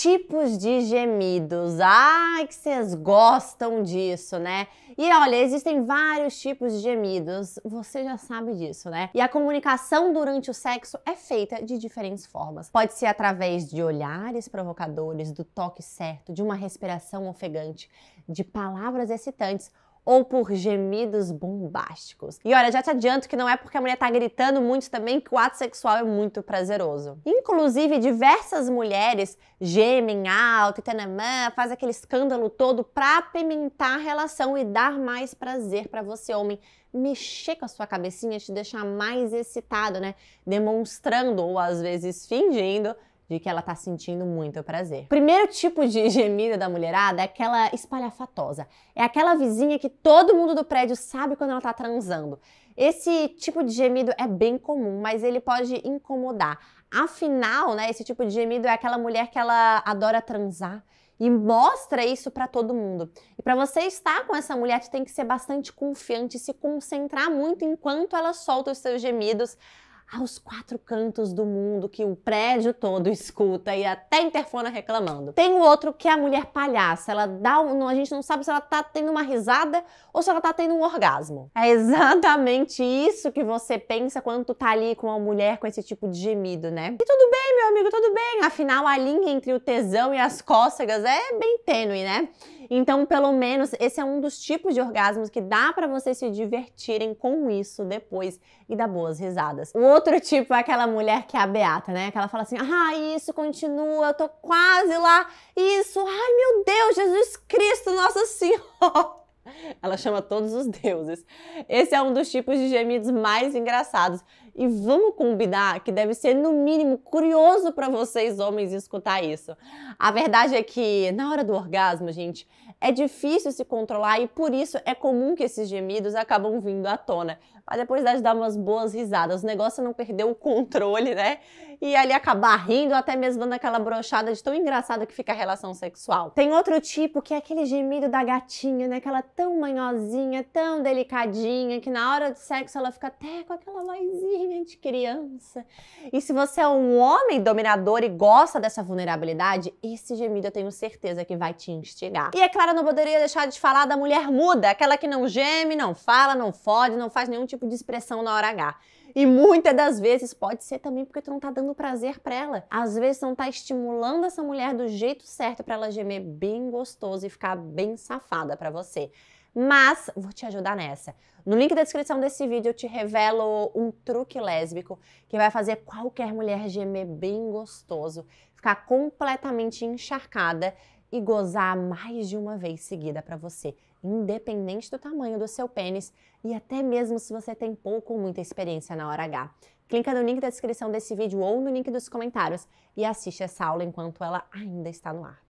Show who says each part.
Speaker 1: tipos de gemidos. Ai, que vocês gostam disso, né? E olha, existem vários tipos de gemidos, você já sabe disso, né? E a comunicação durante o sexo é feita de diferentes formas. Pode ser através de olhares provocadores, do toque certo, de uma respiração ofegante, de palavras excitantes ou por gemidos bombásticos. E olha, já te adianto que não é porque a mulher tá gritando muito também que o ato sexual é muito prazeroso. Inclusive, diversas mulheres gemem alto e tanamã, faz aquele escândalo todo pra apimentar a relação e dar mais prazer para você, homem. Mexer com a sua cabecinha, te deixar mais excitado, né? Demonstrando ou às vezes fingindo de que ela tá sentindo muito prazer. O primeiro tipo de gemida da mulherada é aquela espalhafatosa. É aquela vizinha que todo mundo do prédio sabe quando ela tá transando. Esse tipo de gemido é bem comum, mas ele pode incomodar. Afinal, né, esse tipo de gemido é aquela mulher que ela adora transar e mostra isso para todo mundo. E para você estar com essa mulher, você tem que ser bastante confiante, se concentrar muito enquanto ela solta os seus gemidos aos quatro cantos do mundo que o prédio todo escuta e até interfona reclamando. Tem o outro que é a mulher palhaça, ela dá um, a gente não sabe se ela tá tendo uma risada ou se ela tá tendo um orgasmo. É exatamente isso que você pensa quando tu tá ali com uma mulher com esse tipo de gemido, né? E tudo bem amigo, tudo bem. Afinal, a linha entre o tesão e as cócegas é bem tênue, né? Então, pelo menos, esse é um dos tipos de orgasmos que dá para vocês se divertirem com isso depois e dar boas risadas. O outro tipo é aquela mulher que é a beata, né? Que ela fala assim: ah, isso continua, eu tô quase lá, isso, ai meu Deus, Jesus Cristo, Nossa Senhora. Ela chama todos os deuses. Esse é um dos tipos de gemidos mais engraçados e vamos combinar que deve ser, no mínimo, curioso para vocês, homens, escutar isso. A verdade é que, na hora do orgasmo, gente, é difícil se controlar e por isso é comum que esses gemidos acabam vindo à tona. Mas depois dá de dar umas boas risadas, o negócio não perdeu o controle, né? E ali acabar rindo, até mesmo dando aquela brochada de tão engraçada que fica a relação sexual. Tem outro tipo que é aquele gemido da gatinha, né? Aquela tão manhosinha, tão delicadinha, que na hora do sexo ela fica até com aquela vozinha gente, criança. E se você é um homem dominador e gosta dessa vulnerabilidade, esse gemido eu tenho certeza que vai te instigar. E é claro, eu não poderia deixar de falar da mulher muda, aquela que não geme, não fala, não fode, não faz nenhum tipo de expressão na hora H. E muitas das vezes pode ser também porque tu não tá dando prazer para ela. Às vezes não tá estimulando essa mulher do jeito certo para ela gemer bem gostoso e ficar bem safada para você mas vou te ajudar nessa. No link da descrição desse vídeo eu te revelo um truque lésbico que vai fazer qualquer mulher gemer bem gostoso, ficar completamente encharcada e gozar mais de uma vez seguida para você, independente do tamanho do seu pênis e até mesmo se você tem pouco ou muita experiência na hora H. Clica no link da descrição desse vídeo ou no link dos comentários e assiste essa aula enquanto ela ainda está no ar.